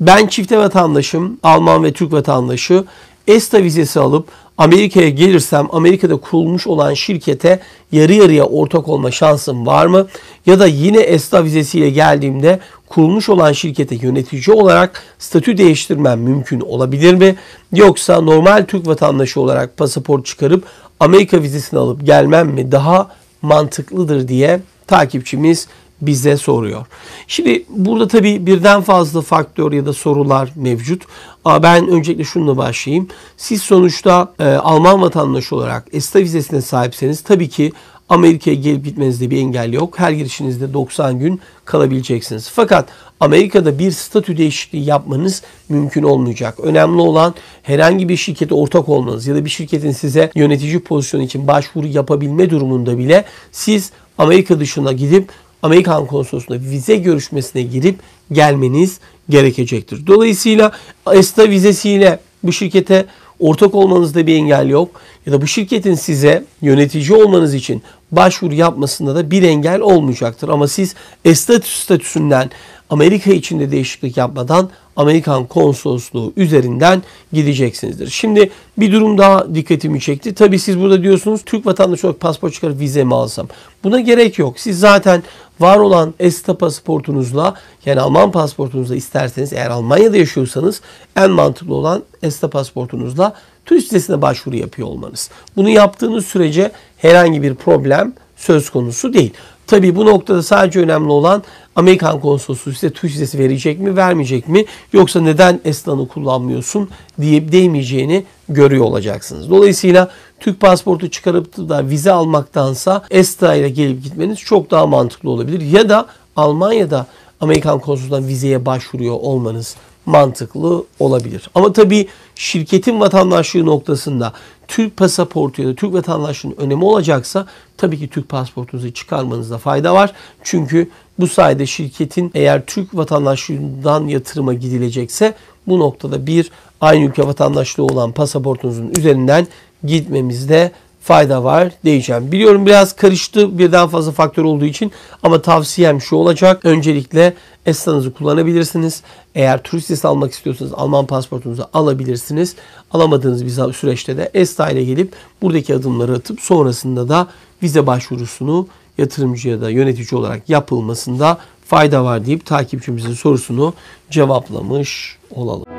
Ben çifte vatandaşım, Alman ve Türk vatandaşı. ESTA vizesi alıp Amerika'ya gelirsem Amerika'da kurulmuş olan şirkete yarı yarıya ortak olma şansım var mı? Ya da yine ESTA vizesiyle geldiğimde kurulmuş olan şirkete yönetici olarak statü değiştirmem mümkün olabilir mi? Yoksa normal Türk vatandaşı olarak pasaport çıkarıp Amerika vizesini alıp gelmem mi daha mantıklıdır diye takipçimiz bize soruyor. Şimdi burada tabii birden fazla faktör ya da sorular mevcut. ben öncelikle şununla başlayayım. Siz sonuçta e, Alman vatandaşı olarak ESTA vizesine sahipseniz tabii ki Amerika'ya gelip gitmenizde bir engel yok. Her girişinizde 90 gün kalabileceksiniz. Fakat Amerika'da bir statü değişikliği yapmanız mümkün olmayacak. Önemli olan herhangi bir şirkete ortak olmanız ya da bir şirketin size yönetici pozisyonu için başvuru yapabilme durumunda bile siz Amerika dışına gidip Amerikan konsolosluğuna vize görüşmesine girip gelmeniz gerekecektir. Dolayısıyla ESTA vizesiyle bu şirkete ortak olmanızda bir engel yok ya da bu şirketin size yönetici olmanız için başvuru yapmasında da bir engel olmayacaktır. Ama siz estatüs statüsünden Amerika içinde değişiklik yapmadan Amerikan konsolosluğu üzerinden gideceksinizdir. Şimdi bir durum daha dikkatimi çekti. Tabii siz burada diyorsunuz Türk vatandaşı olarak pasaport çıkarıp vize mi alsam? Buna gerek yok. Siz zaten var olan ESTA pasaportunuzla yani Alman pasaportunuzla isterseniz eğer Almanya'da yaşıyorsanız en mantıklı olan ESTA pasaportunuzla turist vizesine başvuru yapıyor olmanız. Bunu yaptığınız sürece herhangi bir problem söz konusu değil. Tabii bu noktada sadece önemli olan Amerikan konsolosu size tuş vizesi verecek mi vermeyecek mi yoksa neden esnanı kullanmıyorsun diye değmeyeceğini görüyor olacaksınız. Dolayısıyla Türk pasportu çıkarıp da vize almaktansa Estra ile gelip gitmeniz çok daha mantıklı olabilir. Ya da Almanya'da Amerikan konsolosundan vizeye başvuruyor olmanız mantıklı olabilir. Ama tabii şirketin vatandaşlığı noktasında Türk pasaportu ya da Türk vatandaşlığının önemi olacaksa tabii ki Türk pasaportunuzu çıkarmanızda fayda var. Çünkü bu sayede şirketin eğer Türk vatandaşlığından yatırıma gidilecekse bu noktada bir aynı ülke vatandaşlığı olan pasaportunuzun üzerinden gitmemizde fayda var diyeceğim. Biliyorum biraz karıştı birden fazla faktör olduğu için ama tavsiyem şu olacak. Öncelikle ESTA'nızı kullanabilirsiniz. Eğer turist vizesi almak istiyorsanız Alman pasaportunuzu alabilirsiniz. Alamadığınız vize süreçte de ESTA ile gelip buradaki adımları atıp sonrasında da vize başvurusunu yatırımcıya da yönetici olarak yapılmasında fayda var deyip takipçimizin sorusunu cevaplamış olalım.